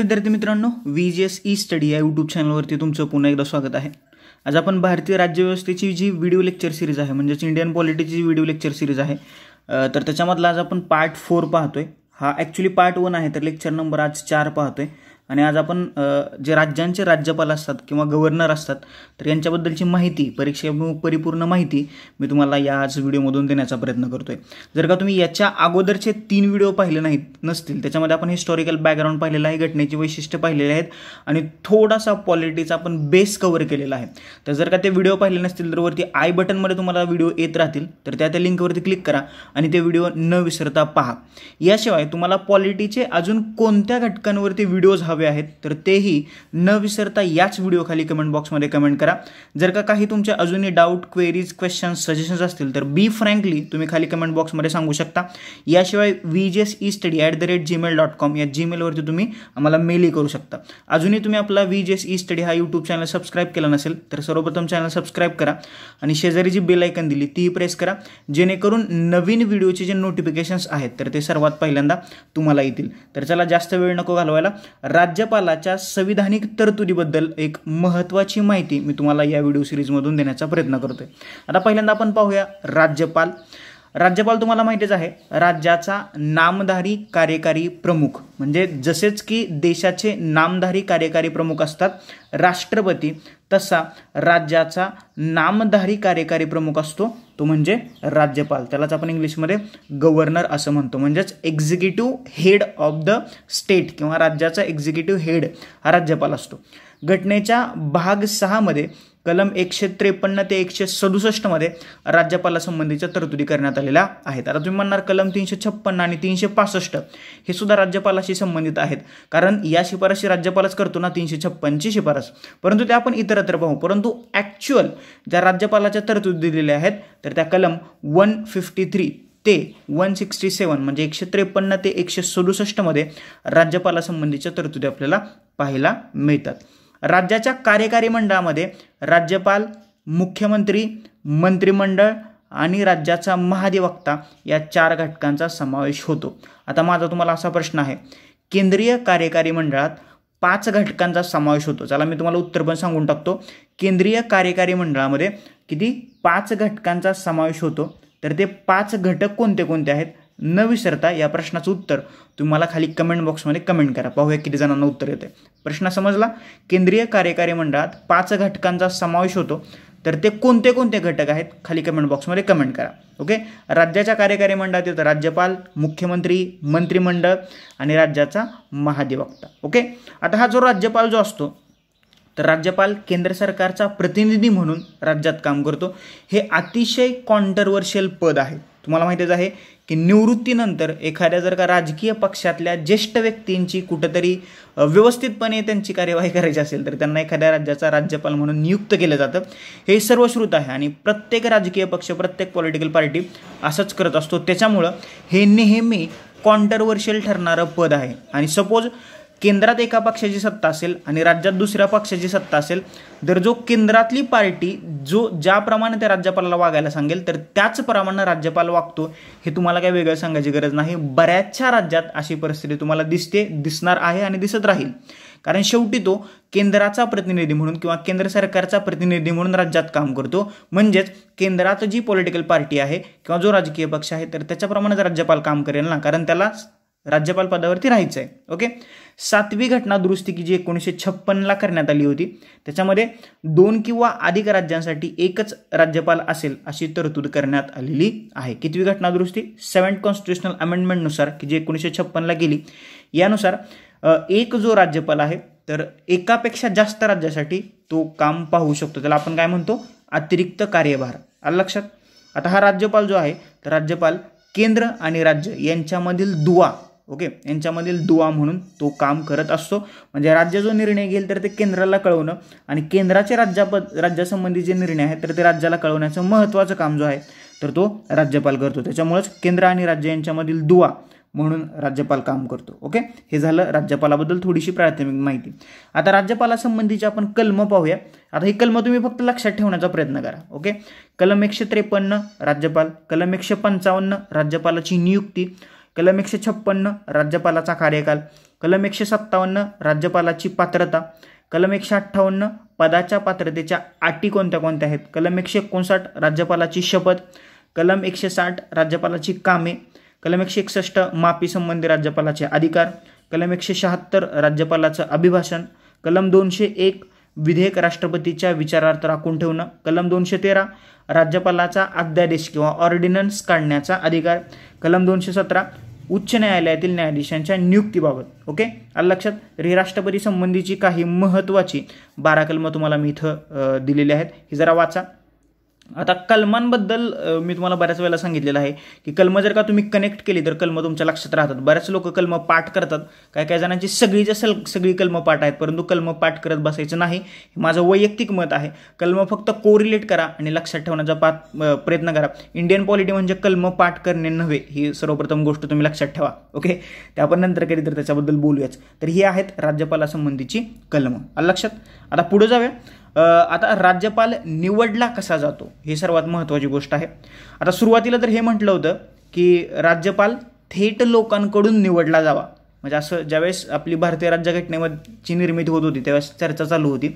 विद्यार्थी मित्रांनो V G S E study या यूट्यूब चॅनलवरती तुमचं पुन्हा एकदा स्वागत आहे आज आपण भारतीय राज्यव्यवस्थेची जी व्हिडिओ लेक्चर सिरीज आहे म्हणजेच इंडियन पॉलिटीची जी व्हिडिओ लेक्चर सिरीज आहे तर त्याच्यामधला आज आपण पार्ट फोर पाहतोय हा ॲक्च्युली पार्ट वन आहे तर लेक्चर नंबर आज चार पाहतोय आणि आज आपण जे राज्यांचे राज्यपाल असतात किंवा गव्हर्नर असतात तर यांच्याबद्दलची माहिती परीक्षेमुख परिपूर्ण माहिती मी तुम्हाला या आज व्हिडिओमधून देण्याचा प्रयत्न करतो आहे जर का तुम्ही याच्या अगोदरचे तीन व्हिडिओ पाहिले नाहीत नसतील त्याच्यामध्ये आपण हिस्टॉरिकल बॅकग्राऊंड पाहिलेला आहे घटनेची वैशिष्ट्य पाहिलेली आहेत आणि थोडासा पॉलिटीचा आपण बेस कवर केलेला आहे तर जर का ते व्हिडिओ पाहिले नसतील तर वरती आय बटनमध्ये तुम्हाला व्हिडिओ येत राहतील तर त्या त्या लिंकवरती क्लिक करा आणि ते व्हिडिओ न विसरता पहा याशिवाय तुम्हाला पॉलिटीचे अजून कोणत्या घटकांवरती व्हिडिओज हवे हवे आहेत तर तेही न विसरता याच व्हिडिओ खाली कमेंट बॉक्समध्ये कमेंट करा जर का काही तुमचे अजूनही डाऊट क्वेरीज क्वेश्चन्स सजेशन्स असतील तर बी फ्रँकली तुम्ही खाली कमेंट बॉक्समध्ये सांगू शकता याशिवाय V J S E study at the rate Gmail dot com या जीमेलवरती तुम्ही आम्हाला मेलही करू शकता अजूनही तुम्ही आपला V J S E study हा यूट्यूब चॅनल सबस्क्राईब केला नसेल तर सर्वप्रथम चॅनल सबस्क्राईब करा आणि शेजारी जी बेल आयकन दिली तीही प्रेस करा जेणेकरून नवीन व्हिडिओचे जे नोटिफिकेशन्स आहेत तर ते सर्वात पहिल्यांदा तुम्हाला येतील तर चला जास्त वेळ नको घालवायला राज राज्यपालाच्या संविधानिक तरतुदीबद्दल एक महत्त्वाची माहिती मी तुम्हाला या व्हिडिओ सिरीजमधून देण्याचा प्रयत्न करतोय आता पहिल्यांदा आपण पाहूया राज्यपाल राज्यपाल तुम्हाला माहितीच आहे राज्याचा नामधारी कार्यकारी प्रमुख म्हणजे जसेच की देशाचे नामधारी कार्यकारी प्रमुख असतात राष्ट्रपती तसा राज्याचा नामधारी कार्यकारी प्रमुख असतो तो म्हणजे राज्यपाल त्यालाच आपण इंग्लिशमध्ये गव्हर्नर असं म्हणतो म्हणजेच executive head of the state किंवा राज्याचा एक्झिक्युटिव्ह हेड हा राज्यपाल असतो घटनेच्या भाग सहामध्ये कलम एकशे त्रेपन्न ते एकशे सदुसष्टमध्ये राज्यपालासंबंधीच्या तरतुदी करण्यात आलेल्या आहेत आता तुम्ही म्हणणार कलम तीनशे छप्पन्न आणि तीनशे पासष्ट हे सुद्धा राज्यपालाशी संबंधित आहेत कारण या शिफारशी राज्यपालच करतो ना तीनशे छप्पनची शिफारस परंतु त्या आपण इतरत्र पाहू परंतु ॲक्च्युअल ज्या राज्यपालाच्या तरतुदी दिलेल्या आहेत तर त्या कलम वन फिफ्टी थ्री ते वन सिक्स्टी सेवन म्हणजे एकशे त्रेपन्न ते एकशे सदुसष्टमध्ये राज्यपालासंबंधीच्या तरतुदी आपल्याला पाहायला मिळतात राज्याच्या कार्यकारी मंडळामध्ये राज्यपाल मुख्यमंत्री मंत्रिमंडळ आणि राज्याचा महाधिवक्ता या चार घटकांचा समावेश होतो आता माझा तुम्हाला असा प्रश्न आहे केंद्रीय कार्यकारी मंडळात पाच घटकांचा समावेश होतो चला मी तुम्हाला उत्तर पण सांगून टाकतो केंद्रीय कार्यकारी मंडळामध्ये किती पाच घटकांचा समावेश होतो तर ते पाच घटक कोणते कोणते आहेत न विसरता या प्रश्नाचं उत्तर तुम्हाला खाली कमेंट बॉक्समध्ये कमेंट करा पाहूया किती जणांना उत्तर येते प्रश्न समजला केंद्रीय कार्यकारी मंडळात पाच घटकांचा समावेश होतो तर ते कोणते कोणते घटक आहेत खाली कमेंट बॉक्समध्ये कमेंट करा ओके राज्याच्या कार्यकारी मंडळात येतं राज्यपाल मुख्यमंत्री मंत्रिमंडळ आणि राज्याचा महाधिवक्ता ओके आता हा जो राज्यपाल जो असतो तर राज्यपाल केंद्र सरकारचा प्रतिनिधी म्हणून राज्यात काम करतो हे अतिशय कॉन्ट्रवर्शियल पद आहे तुम्हाला माहितीच आहे की निवृत्तीनंतर एखाद्या जर का राजकीय पक्षातल्या ज्येष्ठ व्यक्तींची कुठंतरी व्यवस्थितपणे त्यांची कार्यवाही करायची असेल तर त्यांना एखाद्या राज्याचा राज्यपाल म्हणून नियुक्त केलं जातं हे सर्वश्रुत आहे आणि प्रत्येक राजकीय पक्ष प्रत्येक पॉलिटिकल पार्टी असंच करत असतो त्याच्यामुळं हे नेहमी कॉन्ट्रवर्शियल ठरणारं पद आहे आणि सपोज केंद्रात एका पक्षाची सत्ता असेल आणि राज्यात दुसऱ्या पक्षाची सत्ता असेल तर जो केंद्रातली पार्टी जो ज्याप्रमाणे त्या राज्यपालाला वागायला सांगेल तर त्याचप्रमाणे राज्यपाल वागतो हे तुम्हाला काही वेगळं सांगायची गरज नाही बऱ्याचशा राज्यात अशी परिस्थिती तुम्हाला दिसते दिसणार आहे आणि दिसत राहील कारण शेवटी तो केंद्राचा प्रतिनिधी म्हणून किंवा केंद्र सरकारचा प्रतिनिधी म्हणून राज्यात काम करतो म्हणजेच केंद्रात जी पॉलिटिकल पार्टी आहे किंवा जो राजकीय पक्ष आहे तर त्याच्याप्रमाणेच राज्यपाल काम करेल ना कारण त्याला राज्यपाल पदावरती राहायचं आहे ओके सातवी घटना दुरुस्ती की जी एकोणीसशे छप्पनला करण्यात आली होती त्याच्यामध्ये दोन किंवा अधिक राज्यांसाठी एकच राज्यपाल असेल अशी तरतूद करण्यात आलेली आहे कितवी घटना दुरुस्ती सेव्हन्थ कॉन्स्टिट्युशनल अमेंडमेंटनुसार की जी एकोणीसशे छप्पनला गेली यानुसार एक जो राज्यपाल आहे तर एकापेक्षा जास्त राज्यासाठी तो काम पाहू शकतो त्याला आपण काय म्हणतो अतिरिक्त कार्यभार आलं लक्षात आता हा राज्यपाल जो आहे तर राज्यपाल केंद्र आणि राज्य यांच्यामधील दुवा ओके यांच्यामधील दुवा म्हणून तो काम करत असतो म्हणजे राज्य जो निर्णय घेईल तर ते केंद्राला कळवणं आणि केंद्राचे राज्यापद राज्यासंबंधी जे निर्णय आहेत तर ते राज्याला कळवण्याचं महत्त्वाचं काम जो आहे तर तो राज्यपाल करतो त्याच्यामुळंच केंद्र आणि राज्य यांच्यामधील दुवा म्हणून राज्यपाल काम करतो ओके हे झालं राज्यपालाबद्दल थोडीशी प्राथमिक माहिती आता राज्यपालासंबंधीची आपण कलम पाहूया आता ही कलम तुम्ही फक्त लक्षात ठेवण्याचा प्रयत्न करा ओके कलम एकशे त्रेपन्न राज्यपाल कलम एकशे पंचावन्न राज्यपालाची नियुक्ती कलम एकशे छप्पन्न राज्यपालाचा कार्यकाल कलम एकशे सत्तावन्न राज्यपालाची पात्रता कलम एकशे अठ्ठावन्न पदाच्या पात्रतेच्या अटी कोणत्या कोणत्या आहेत कलम एकशे एकोणसाठ राज्यपालाची शपथ कलम एकशे साठ राज्यपालाची कामे कलम एकशे एकसष्ट संबंधी राज्यपालाचे अधिकार कलम एकशे शहात्तर राज्यपालाचं अभिभाषण कलम दोनशे एक विधेयक राष्ट्रपतीच्या विचारार्थ राखून ठेवणं कलम दोनशे तेरा राज्यपालाचा अध्यादेश किंवा ऑर्डिनन्स काढण्याचा अधिकार कलम दोनशे सतरा उच्च न्यायालयातील न्यायाधीशांच्या नियुक्तीबाबत ओके लक्षात राष्ट्रपती संबंधीची काही महत्वाची बारा कलमं तुम्हाला मी इथं दिलेली आहेत हे जरा वाचा आता कलमांबद्दल मी तुम्हाला बऱ्याच वेळेला सांगितलेलं आहे की कलम जर का तुम्ही कनेक्ट केली तर कलम तुमच्या लक्षात राहतात बऱ्याच लोक कलम पाठ करतात काय काय जणांची सगळी जे सगळी कलम पाठ आहेत परंतु कलम पाठ करत बसायचं नाही हे माझं वैयक्तिक मत आहे कलम फक्त कोरिलेट करा आणि लक्षात ठेवण्याचा पात प्रयत्न करा इंडियन पॉलिटी म्हणजे कलम पाठ करणे नव्हे ही सर्वप्रथम गोष्ट तुम्ही लक्षात ठेवा ओके ते आपण नंतर कधी तर त्याच्याबद्दल बोलूयाच तर ही आहेत राज्यपालासंबंधीची कलमं लक्षात आता पुढे जाऊया आता राज्यपाल निवडला कसा जातो ही सर्वात महत्त्वाची गोष्ट आहे आता सुरुवातीला तर हे म्हटलं होतं की राज्यपाल थेट लोकांकडून निवडला जावा म्हणजे असं ज्यावेळेस आपली भारतीय राज्यघटनेची निर्मिती होत होती त्यावेळेस चर्चा चालू होती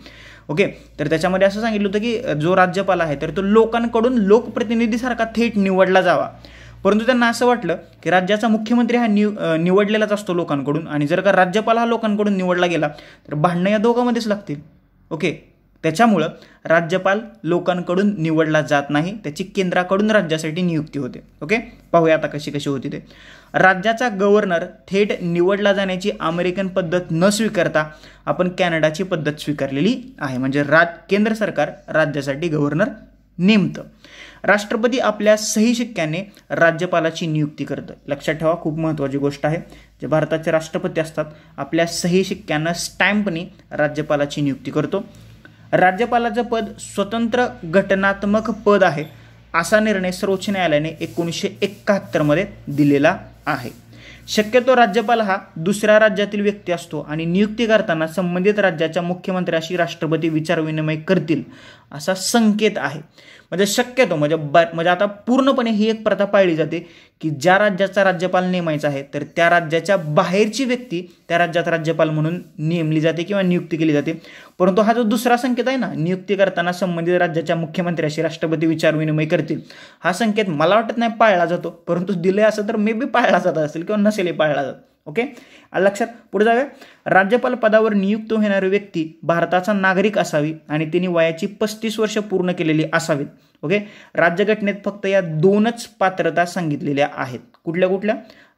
ओके तर त्याच्यामध्ये असं सांगितलं होतं की जो राज्यपाल आहे तर तो लोकांकडून लोकप्रतिनिधीसारखा थेट निवडला जावा परंतु त्यांना असं वाटलं की राज्याचा मुख्यमंत्री हा निव निवडलेलाच असतो लोकांकडून आणि जर का राज्यपाल हा लोकांकडून निवडला गेला तर भांडणं या दोघांमध्येच लागतील ओके त्याच्यामुळं राज्यपाल लोकांकडून निवडला जात नाही त्याची केंद्राकडून राज्यासाठी नियुक्ती होते ओके पाहूया आता कशी कशी होती ते राज्याचा गव्हर्नर थेट निवडला जाण्याची अमेरिकन पद्धत न स्वीकारता आपण कॅनडाची पद्धत स्वीकारलेली आहे म्हणजे राज केंद्र सरकार राज्यासाठी गव्हर्नर नेमतं राष्ट्रपती आपल्या सही शिक्क्याने राज्यपालाची नियुक्ती करतं लक्षात ठेवा खूप महत्त्वाची गोष्ट आहे जे भारताचे राष्ट्रपती असतात आपल्या सही शिक्क्यानं स्टॅम्पनी राज्यपालाची नियुक्ती करतो राज्यपालाचं पद स्वतंत्र घटनात्मक पद आहे असा निर्णय सर्वोच्च न्यायालयाने एकोणीसशे एकाहत्तरमध्ये दिलेला आहे शक्यतो राज्यपाल हा दुसऱ्या राज्यातील व्यक्ती असतो आणि नियुक्ती करताना संबंधित राज्याच्या मुख्यमंत्र्याशी राष्ट्रपती विचारविनिमय करतील असा संकेत आहे म्हणजे शक्यतो म्हणजे ब म्हणजे आता पूर्णपणे ही एक प्रथा पाळली जाते की ज्या राज्याचा राज्यपाल नेमायचा आहे तर त्या राज्याच्या बाहेरची व्यक्ती त्या राज्यात राज्यपाल म्हणून नेमली जाते किंवा नियुक्ती केली जाते परंतु हा जो दुसरा संकेत आहे ना नियुक्ती करताना संबंधित राज्याच्या मुख्यमंत्र्याशी राष्ट्रपती विचारविनिमय करतील हा संकेत मला वाटत नाही पाळला जातो परंतु दिले असं तर मे बी पाळला जात असेल किंवा नसेलही पाळला जात ओके लक्षात पुढे जाऊया राज्यपाल पदावर नियुक्त होणारी व्यक्ती भारताचा नागरिक असावी आणि तिने वयाची पस्तीस वर्ष पूर्ण केलेली असावीत ओके राज्यघटनेत फक्त या दोनच पात्रता सांगितलेल्या आहेत कुठल्या कुठल्या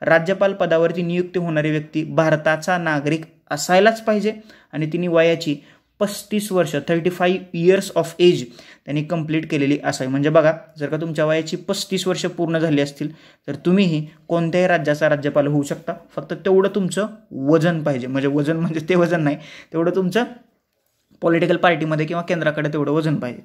राज्यपाल पदावरती नियुक्त होणारी व्यक्ती भारताचा नागरिक असायलाच पाहिजे आणि तिने वयाची पस्तीस वर्ष thirty five years of age त्यांनी कंप्लीट केलेली असावी म्हणजे बघा जर का तुमच्या वयाची पस्तीस वर्ष पूर्ण झाली असतील तर तुम्हीही कोणत्याही राज्याचा राज्यपाल होऊ शकता फक्त तेवढं तुमचं वजन पाहिजे म्हणजे वजन म्हणजे ते वजन नाही तेवढं तुमचं पॉलिटिकल पार्टीमध्ये किंवा केंद्राकडे तेवढं वजन पाहिजे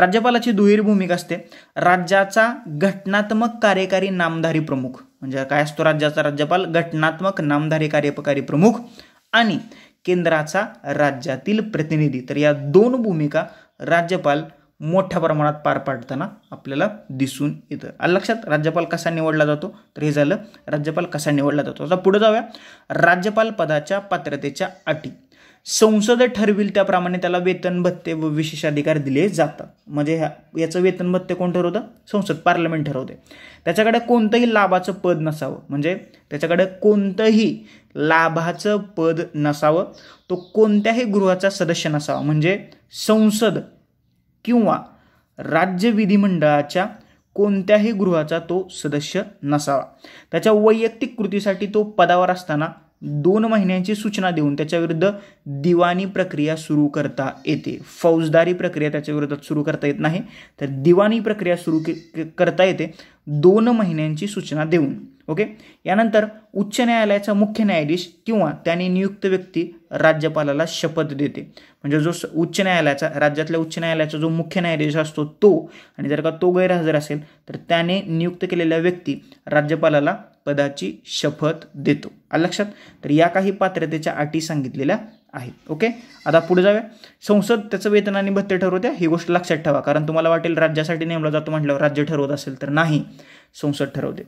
राज्यपालाची दुहेरी भूमिका असते राज्याचा घटनात्मक कार्यकारी नामधारी प्रमुख म्हणजे काय असतो राज्याचा राज्यपाल घटनात्मक नामधारी कार्यकारी प्रमुख आणि केंद्राचा राज्यातील प्रतिनिधी तर या दोन भूमिका राज्यपाल मोठ्या प्रमाणात पार पाडताना आपल्याला दिसून येतं आलं लक्षात राज्यपाल कसा निवडला जातो तर हे झालं राज्यपाल कसा निवडला जातो आता पुढे जाऊया राज्यपाल पदाच्या पात्रतेच्या अटी संसद ठरविल त्याप्रमाणे त्याला वेतन भत्ते व विशेष अधिकार दिले जातात म्हणजे ह्या याचं वेतन भत्ते कोण ठरवतं संसद पार्लमेंट ठरवते त्याच्याकडे कोणतंही लाभाचं पद नसावं म्हणजे त्याच्याकडे कोणतंही लाभाचं पद नसावं तो कोणत्याही गृहाचा सदस्य नसावा म्हणजे संसद किंवा राज्य विधिमंडळाच्या कोणत्याही गृहाचा तो सदस्य नसावा त्याच्या वैयक्तिक कृतीसाठी तो पदावर असताना दोन महिन्यांची सूचना देऊन त्याच्याविरुद्ध दिवाणी प्रक्रिया सुरू करता येते फौजदारी प्रक्रिया त्याच्याविरोधात सुरू करता येत नाही तर दिवाणी प्रक्रिया सुरू करता येते दोन महिन्यांची सूचना देऊन ओके यानंतर उच्च न्यायालयाचा मुख्य न्यायाधीश किंवा त्याने नियुक्त व्यक्ती राज्यपालाला शपथ देते म्हणजे जो उच्च न्यायालयाचा राज्यातल्या उच्च न्यायालयाचा जो मुख्य न्यायाधीश असतो तो आणि जर का तो गैरहजर असेल तर त्याने नियुक्त केलेल्या व्यक्ती राज्यपालाला पदाची शपथ देतो आलं लक्षात तर या काही पात्रतेच्या अटी सांगितलेल्या आहेत ओके आता पुढे जाऊया संसद त्याचं वेतन आणि भत्ते ठरवत्या ही गोष्ट लक्षात ठेवा कारण तुम्हाला वाटेल राज्यासाठी नेमला जातो म्हटल्यावर राज्य ठरवत असेल तर नाही संसद ठरवते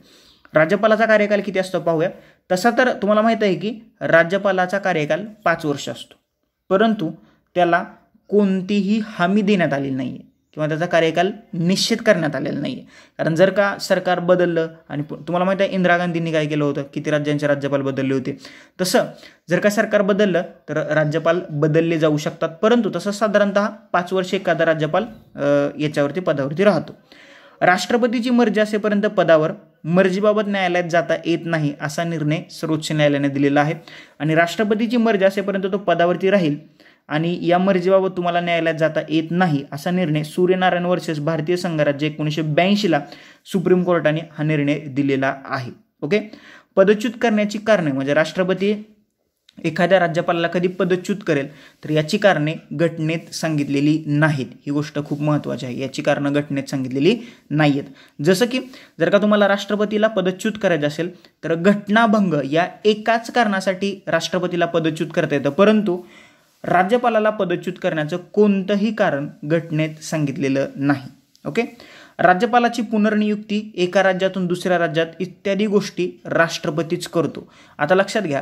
राज्यपालाचा कार्यकाल किती असतो पाहूया तसा तर तुम्हाला माहीत आहे की राज्यपालाचा कार्यकाल पाच वर्ष असतो परंतु त्याला कोणतीही हमी देण्यात आलेली नाही आहे किंवा त्याचा कार्यकाल निश्चित करण्यात आलेला नाही आहे कारण जर का सरकार बदललं आणि तुम्हाला माहिती आहे इंदिरा गांधींनी काय केलं होतं किती राज्यांचे राज्यपाल बदलले होते तसं जर का सरकार बदललं तर राज्यपाल बदलले जाऊ शकतात परंतु तसं साधारणतः पाच वर्ष एखादा राज्यपाल याच्यावरती पदावरती राहतो राष्ट्रपतीची मर्जी असेपर्यंत पदावर मर्जीबाबत न्यायालयात जाता येत नाही असा निर्णय सर्वोच्च न्यायालयाने दिलेला आहे आणि राष्ट्रपतीची मर्जी असेपर्यंत तो पदावरती राहील आणि या मर्जीबाबत तुम्हाला न्यायालयात जाता येत नाही असा निर्णय सूर्यनारायण वर्सेस भारतीय संघराज्य एकोणीसशे ब्याऐंशीला सुप्रीम कोर्टाने हा निर्णय दिलेला आहे ओके पदच्युत करण्याची कारणे म्हणजे राष्ट्रपती एखाद्या राज्यपालाला कधी पदच्युत करेल तर याची कारणे घटनेत सांगितलेली नाहीत ही गोष्ट खूप महत्त्वाची आहे याची कारणं घटनेत सांगितलेली नाही आहेत जसं की जर का तुम्हाला राष्ट्रपतीला पदच्युत करायचं असेल तर घटनाभंग या एकाच कारणासाठी राष्ट्रपतीला पदच्युत करता येतं परंतु राज्यपालाला पदच्युत करण्याचं कोणतंही कारण घटनेत सांगितलेलं नाही ओके राज्यपालाची पुनर्नियुक्ती एका राज्यातून दुसऱ्या राज्यात इत्यादी गोष्टी राष्ट्रपतीच करतो आता लक्षात घ्या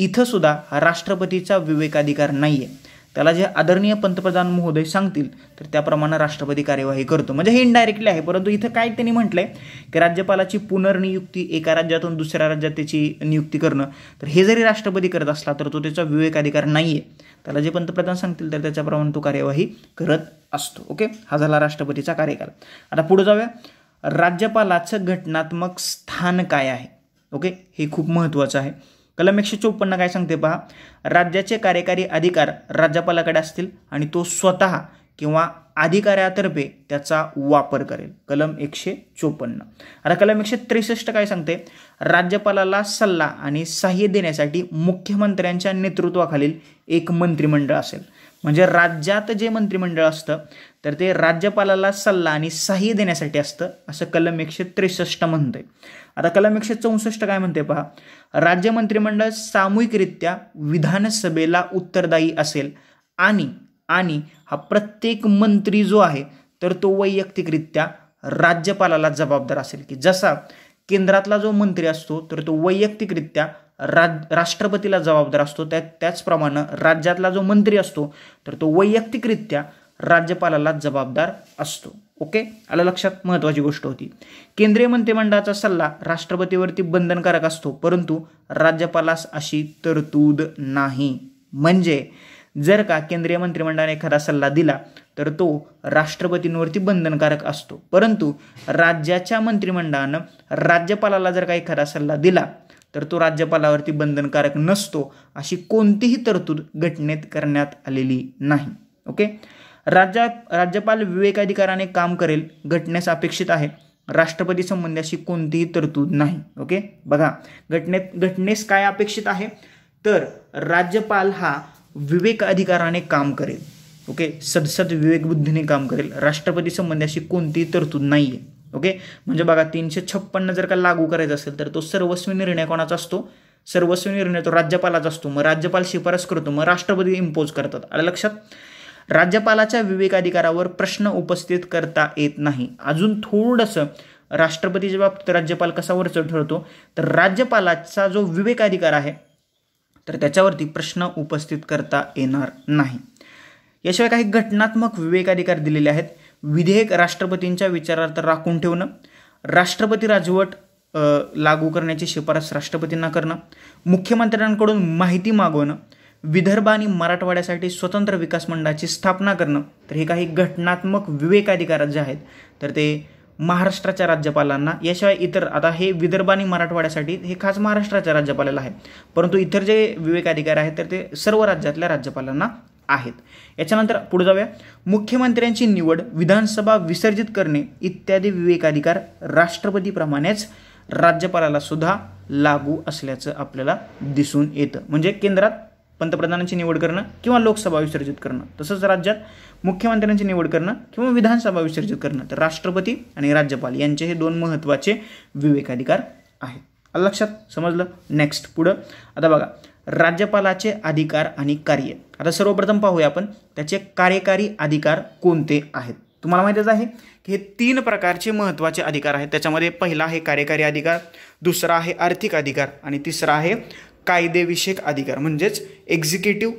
इथं सुद्धा राष्ट्रपतीचा विवेकाधिकार नाही आहे त्याला जे आदरणीय पंतप्रधान महोदय सांगतील तर त्याप्रमाणे राष्ट्रपती कार्यवाही करतो म्हणजे हे इनडायरेक्टली आहे परंतु इथं काय त्यांनी म्हटलंय की राज्यपालाची पुनर्नियुक्ती एका राज्यातून दुसऱ्या राज्यात त्याची नियुक्ती करणं तर हे जरी राष्ट्रपती करत असला तर तो त्याचा विवेकाधिकार नाही आहे त्याला जे पंतप्रधान सांगतील तर त्याच्याप्रमाणे तो कार्यवाही करत असतो ओके हा झाला राष्ट्रपतीचा कार्यकाल आता पुढे जाऊया राज्यपालाचं घटनात्मक स्थान काय आहे ओके हे खूप महत्त्वाचं आहे कलम एकशे चोपन्न काय सांगते पहा राज्याचे कार्यकारी अधिकार राज्यपालाकडे असतील आणि तो स्वतः किंवा अधिकाऱ्यातर्फे त्याचा वापर करेल कलम एकशे चोपन्न आता कलम एकशे त्रेसष्ट काय सांगते राज्यपालाला सल्ला आणि सहाय्य देण्यासाठी मुख्यमंत्र्यांच्या नेतृत्वाखालील एक मंत्रिमंडळ असेल म्हणजे राज्यात जे मंत्रिमंडळ असतं तर ते राज्यपालाला सल्ला आणि सहाय्य देण्यासाठी असतं असं कलम एकशे त्रेसष्ट म्हणतंय आता कलम एकशे चौसष्ट काय म्हणते पहा राज्य मंत्रिमंडळ सामूहिकरित्या विधानसभेला उत्तरदायी असेल आणि आणि हा प्रत्येक मंत्री जो आहे तर तो वैयक्तिकरित्या राज्यपालाला जबाबदार असेल की जसा केंद्रातला जो मंत्री असतो तर तो वैयक्तिकरित्या राज राष्ट्रपतीला जबाबदार असतो त्या त्याचप्रमाणे राज्यातला जो मंत्री असतो तर तो वैयक्तिकरित्या राज्यपालाला जबाबदार असतो ओके आलं लक्षात महत्त्वाची गोष्ट होती केंद्रीय मंत्रिमंडळाचा सल्ला राष्ट्रपतीवरती बंधनकारक असतो परंतु राज्यपालास अशी तरतूद नाही म्हणजे जर का केंद्रीय मंत्रिमंडळाने एखादा सल्ला दिला तर तो राष्ट्रपतींवरती बंधनकारक असतो परंतु राज्याच्या मंत्रिमंडळानं राज्यपालाला जर का एखादा सल्ला दिला तर तो राज्यपालावरती बंधनकारक नसतो अशी कोणतीही तरतूद घटनेत करण्यात आलेली नाही ओके राज्या राज्यपाल विवेकाधिकाराने काम करेल घटनेस अपेक्षित आहे राष्ट्रपती संबंधी अशी कोणतीही तरतूद नाही ओके बघा घटनेत घटनेस काय अपेक्षित आहे तर राज्यपाल हा विवेक अधिकाराने काम करेल ओके सदसद विवेकबुद्धीने काम करेल राष्ट्रपती संबंधी अशी कोणतीही तरतूद नाही आहे ओके म्हणजे बघा तीनशे छप्पन्न जर का लागू करायचा असेल तर तो सर्वस्वी निर्णय कोणाचा असतो सर्वस्वी निर्णय तो राज्यपालाचा असतो मग राज्यपाल शिफारस करतो मग राष्ट्रपती इम्पोज करतात आलं लक्षात राज्यपालाच्या विवेकाधिकारावर प्रश्न उपस्थित करता येत नाही अजून थोडंसं राष्ट्रपतीच्या बाबतीत राज्यपाल कसा वरचं ठरतो तर राज्यपालाचा जो विवेकाधिकार आहे तर त्याच्यावरती प्रश्न उपस्थित करता येणार नाही याशिवाय काही घटनात्मक विवेकाधिकार दिलेले आहेत विधेयक राष्ट्रपतींच्या विचारार्थ राखून ठेवणं राष्ट्रपती राजवट लागू करण्याची शिफारस राष्ट्रपतींना करणं मुख्यमंत्र्यांकडून माहिती मागवणं विदर्भ आणि मराठवाड्यासाठी स्वतंत्र विकास मंडळाची स्थापना करणं तर हे काही घटनात्मक विवेकाधिकार जे आहेत तर ते महाराष्ट्राच्या राज्यपालांना याशिवाय इतर आता हे विदर्भ आणि मराठवाड्यासाठी हे खास महाराष्ट्राच्या राज्यपालाला आहे परंतु इतर जे विवेकाधिकार आहेत तर ते सर्व राज्यातल्या राज्यपालांना आहेत याच्यानंतर पुढे जाऊया मुख्यमंत्र्यांची निवड विधानसभा विसर्जित करणे इत्यादी विवेकाधिकार राष्ट्रपतीप्रमाणेच राज्यपालाला सुद्धा लागू असल्याचं आपल्याला दिसून येतं म्हणजे केंद्रात पंतप्रधानांची निवड करणं किंवा लोकसभा विसर्जित करणं तसंच राज्यात मुख्यमंत्र्यांची निवड करणं किंवा विधानसभा विसर्जित करणं तर राष्ट्रपती आणि राज्यपाल यांचे हे दोन महत्त्वाचे विवेकाधिकार आहेत लक्षात समजलं नेक्स्ट पुढं आता बघा राज्यपालाचे अधिकार आणि कार्य आता सर्वप्रथम पाहूया आपण त्याचे कार्यकारी अधिकार कोणते आहेत तुम्हाला माहितीच आहे की हे तीन प्रकारचे महत्त्वाचे अधिकार आहेत त्याच्यामध्ये पहिला आहे कार्यकारी अधिकार दुसरा आहे आर्थिक अधिकार आणि तिसरा आहे कायदेविषयक अधिकार म्हणजेच एक्झिक्युटिव्ह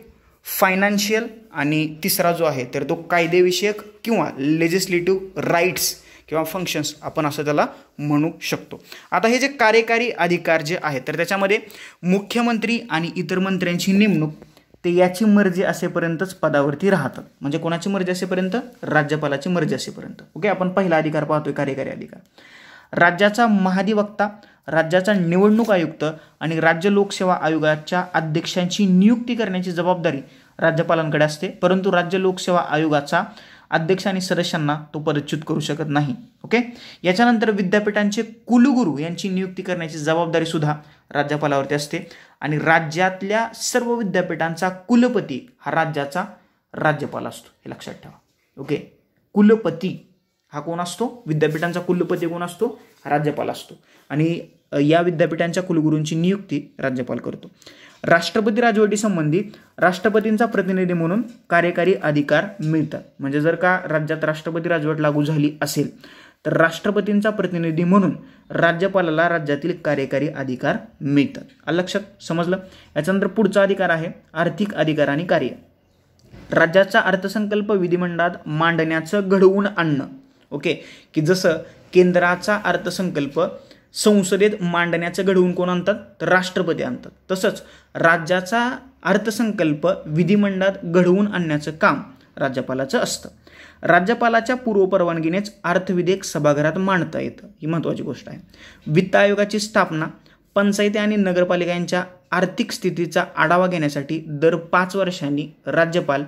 फायनान्शियल आणि तिसरा जो आहे तर तो कायदेविषयक किंवा लेजिस्लेटिव्ह राईट्स किंवा फंक्शन्स आपण असं त्याला म्हणू शकतो आता हे जे कार्यकारी अधिकार जे आहेत तर त्याच्यामध्ये मुख्यमंत्री आणि इतर मंत्र्यांची नेमणूक ते याची मर्जी असेपर्यंतच पदावरती राहतात म्हणजे कोणाची मर्जी असेपर्यंत राज्यपालाची मर्जी असेपर्यंत ओके आपण पहिला अधिकार पाहतोय कार्यकारी अधिकार राज्याचा महाधिवक्ता राज्याचा निवडणूक आयुक्त आणि राज्य लोकसेवा आयोगाच्या अध्यक्षांची नियुक्ती करण्याची जबाबदारी राज्यपालांकडे असते परंतु राज्य लोकसेवा आयोगाचा अध्यक्ष आणि सदस्यांना तो पदच्युत करू शकत नाही ओके याच्यानंतर विद्यापीठांचे कुलगुरू यांची नियुक्ती करण्याची जबाबदारी सुद्धा राज्यपालावरती असते आणि राज्यातल्या सर्व विद्यापीठांचा कुलपती हा राज्याचा राज्यपाल असतो हे लक्षात ठेवा ओके कुलपती हा कोण असतो विद्यापीठांचा कुलपती कोण असतो राज्यपाल असतो आणि या विद्यापीठांच्या कुलगुरूंची नियुक्ती राज्यपाल करतो राष्ट्रपती राजवटी संबंधित राष्ट्रपतींचा प्रतिनिधी म्हणून कार्यकारी अधिकार मिळतात म्हणजे जर का राज्यात राष्ट्रपती राजवट लागू झाली असेल तर राष्ट्रपतींचा प्रतिनिधी म्हणून राज्यपालाला राज्यातील कार्यकारी अधिकार मिळतात लक्षात समजलं याच्यानंतर पुढचा अधिकार आहे आर्थिक अधिकार आणि कार्य राज्याचा अर्थसंकल्प विधिमंडळात मांडण्याचं घडवून आणणं ओके की जसं केंद्राचा अर्थसंकल्प संसदेत मांडण्याचं घडवून कोण आणतात तर राष्ट्रपती आणतात तसंच राज्याचा अर्थसंकल्प विधिमंडळात घडवून आणण्याचं काम राज्यपालाचं असतं राज्यपालाच्या पूर्वपरवानगीनेच अर्थविधेयक सभागृहात मांडता येतं ही महत्त्वाची गोष्ट आहे वित्त आयोगाची स्थापना पंचायती आणि नगरपालिकांच्या आर्थिक स्थितीचा आढावा घेण्यासाठी दर पाच वर्षांनी राज्यपाल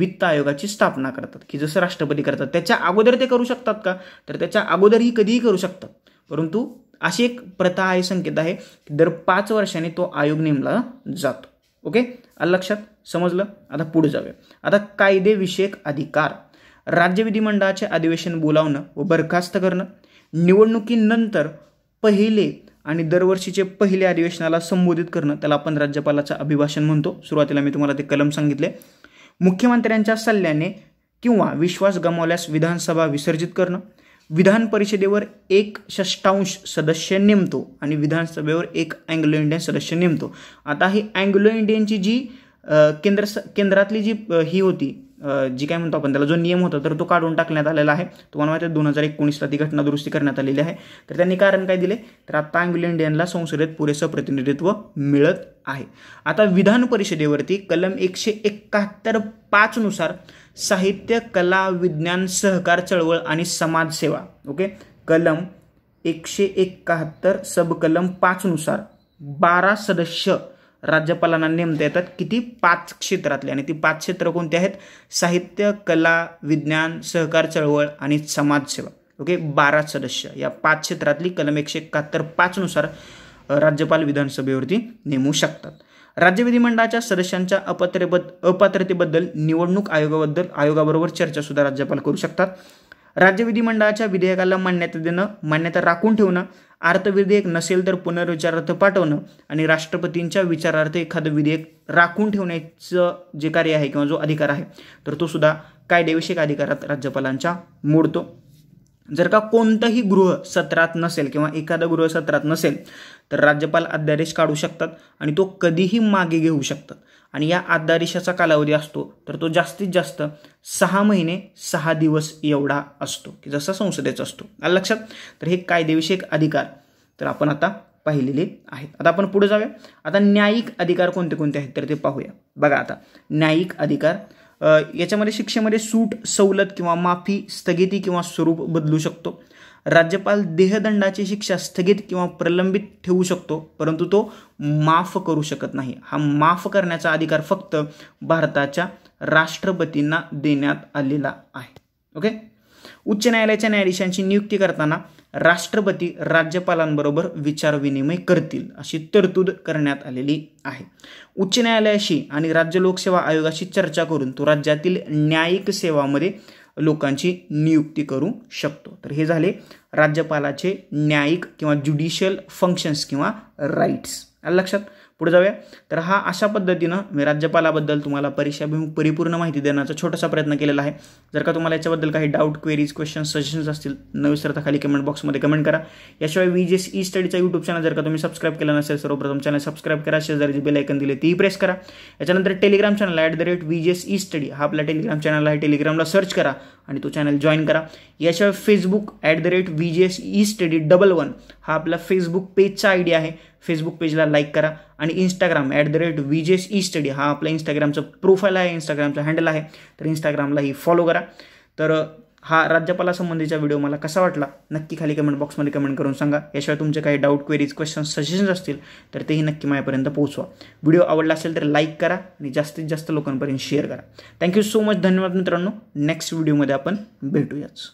वित्त आयोगाची स्थापना करतात की जसं राष्ट्रपती करतात त्याच्या अगोदर ते करू शकतात का तर त्याच्या अगोदरही कधीही करू शकतात परंतु अशी एक प्रथा आहे संकेत आहे दर पाच वर्षाने तो आयोग नेमला जातो ओके लक्षात समजलं आता पुढे जाऊया आता कायदेविषयक अधिकार राज्य विधिमंडळाचे अधिवेशन बोलावणं व बरखास्त करणं निवडणुकीनंतर पहिले आणि दरवर्षीचे पहिले अधिवेशनाला संबोधित करणं त्याला आपण राज्यपालाचं अभिभाषण म्हणतो सुरुवातीला मी तुम्हाला ते कलम सांगितले मुख्यमंत्र्यांच्या सल्ल्याने किंवा विश्वास गमावल्यास विधानसभा विसर्जित करणं विधान परिषदेवर एक षष्टांश सदस्य नेमतो आणि विधानसभेवर एक अँग्लो इंडियन सदस्य नेमतो आता ही अँग्लो इंडियनची जी केंद्र केंद्रातली जी ही होती जी काय म्हणतो आपण त्याला जो नियम होता तर तो काढून टाकण्यात आलेला आहे तुम्हाला माहिती आहे दोन हजार एकोणीसला ती घटना दुरुस्ती करण्यात आलेली आहे तर त्यांनी कारण काय दिले तर आता अँग्लो इंडियनला संसदेत पुरेसं प्रतिनिधित्व मिळत आहे आता विधान परिषदेवरती कलम एकशे एकाहत्तर पाचनुसार साहित्य कला विज्ञान सहकार चळवळ आणि समाजसेवा ओके कलम एकशे एकाहत्तर सबकलम पाचनुसार बारा सदस्य राज्यपालांना नेमता येतात किती पाच क्षेत्रातले आणि ती पाच क्षेत्र कोणती आहेत साहित्य कला विज्ञान सहकार चळवळ आणि समाजसेवा ओके बारा सदस्य या पाच क्षेत्रातली कलम एकशे एकाहत्तर पाचनुसार राज्यपाल विधानसभेवरती नेमू शकतात राज्य विधिमंडळाच्या सदस्यांच्या अपात्रेबद्द अपात्रतेबद्दल निवडणूक आयोगाबद्दल आयोगाबरोबर चर्चासुद्धा राज्यपाल करू शकतात राज्य विधिमंडळाच्या विधेयकाला मान्यता देणं मान्यता राखून ठेवणं अर्थविधेयक नसेल तर पुनर्विचारार्थ पाठवणं आणि राष्ट्रपतींच्या विचारार्थ एखादं विधेयक राखून ठेवण्याचं जे कार्य आहे किंवा जो अधिकार आहे तर तो सुद्धा कायदेविषयक अधिकारात राज्यपालांच्या मोडतो जर का कोणतंही गृह सत्रात नसेल किंवा एखादं गृह सत्रात नसेल तर राज्यपाल अध्यादेश काढू शकतात आणि तो कधीही मागे घेऊ शकतात आणि या आधारिशाचा कालावधी असतो तर तो जास्तीत जास्त सहा महिने सहा दिवस एवढा असतो की जसा संसदेचा असतो लक्षात तर हे कायदेविषयक अधिकार तर आपण आता पाहिलेले आहेत आता आपण पुढे जाऊया आता न्यायिक अधिकार कोणते कोणते आहेत तर ते पाहूया बघा आता न्यायिक अधिकार याच्यामध्ये शिक्षेमध्ये सूट सवलत किंवा माफी स्थगिती किंवा स्वरूप बदलू शकतो राज्यपाल देहदंडाची शिक्षा स्थगित किंवा प्रलंबित ठेवू शकतो परंतु तो माफ करू शकत नाही हा माफ करण्याचा अधिकार फक्त भारताच्या राष्ट्रपतींना देण्यात आलेला आहे ओके उच्च न्यायालयाच्या न्यायाधीशांची नियुक्ती करताना राष्ट्रपती राज्यपालांबरोबर विचारविनिमय करतील अशी तरतूद करण्यात आलेली आहे उच्च न्यायालयाशी आणि राज्य लोकसेवा आयोगाशी चर्चा करून तो राज्यातील न्यायिक सेवामध्ये लोकांची नियुक्ती करू शकतो तर हे झाले राज्यपालाचे न्यायिक किंवा ज्युडिशियल फंक्शन्स किंवा राईट्स लक्षात पुढे जाऊया तर हा अशा पद्धतीनं मी राज्यपालाबद्दल तुम्हाला परीक्षाभिमुख परिपूर्ण माहिती देण्याचा छोटासा प्रयत्न केलेला आहे जर का तुम्हाला याच्याबद्दल काही डाऊट क्वेरीज क्वेश्चन सजेशन्स असतील न विसरता खाली कमेंट बॉक्समध्ये कमेंट करा याशिवाय V J E स्टडीचा YouTube channel जर का तुम्ही सबस्क्राईब केला नसेल सर्वप्रथम चॅनल सबस्क्राईब करा शेजारी जरी बेल आयकन दिले तीही प्रेस करा याच्यानंतर Telegram channel at the rate V J E study हा आपला टेलिग्राम चॅनल आहे टेलिग्रामला सर्च करा आणि तो चॅनल जॉईन करा याशिवाय Facebook at the rate V J E study double one हा आपला फेसबुक पेजचा आयडिया आहे फेसबुक पेजला लाईक करा आणि Instagram at the rate VJS E study हा आपला इंस्टाग्रामचं प्रोफाईल आहे इंस्टाग्रामचं हँडल आहे तर ही फॉलो करा तर हा राज्यपालासंबंधीचा व्हिडिओ मला कसा वाटला नक्की खाली कमेंट बॉक्समध्ये कमेंट करून सांगा याशिवाय तुमचे काही डाऊट क्वेरीज क्वेश्चन्स सजेशन्स असतील तर तेही नक्की माझ्यापर्यंत पोहोचवा व्हिडिओ आवडला असेल तर लाईक करा आणि जास्तीत जास्त लोकांपर्यंत शेअर करा थँक्यू सो मच धन्यवाद मित्रांनो नेक्स्ट व्हिडिओमध्ये आपण भेटूयाच